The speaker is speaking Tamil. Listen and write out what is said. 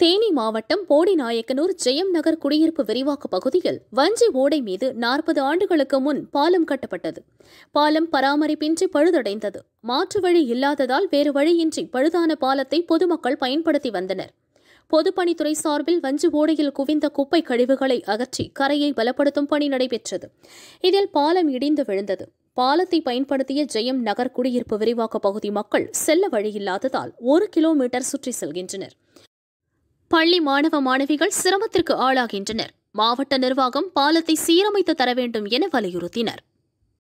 தேனி மாவட்டம் போடிநாயக்கனூர் ஜெயம் நகர் குடியிருப்பு விரிவாக்க பகுதியில் வஞ்சி ஓடை மீது நாற்பது ஆண்டுகளுக்கு முன் பாலம் கட்டப்பட்டது பாலம் பராமரிப்பின்றி பழுதடைந்தது மாற்று வழி இல்லாததால் வேறு வழியின்றி பழுதான பாலத்தை பொதுமக்கள் பயன்படுத்தி வந்தனர் பொதுப்பணித்துறை சார்பில் வஞ்சி ஓடையில் குவிந்த குப்பை கழிவுகளை அகற்றி கரையை பலப்படுத்தும் பணி நடைபெற்றது இதில் பாலம் இடிந்து விழுந்தது பாலத்தை பயன்படுத்திய ஜெயம் நகர் குடியிருப்பு விரிவாக்க பகுதி மக்கள் செல்ல வழியில்லாததால் ஒரு கிலோமீட்டர் சுற்றி செல்கின்றனர் பள்ளி மாணவ மாணவிகள் சிரமத்திற்கு ஆளாகின்றனர் மாவட்ட நிர்வாகம் பாலத்தை சீரமைத்து தர வேண்டும் என வலியுறுத்தினர்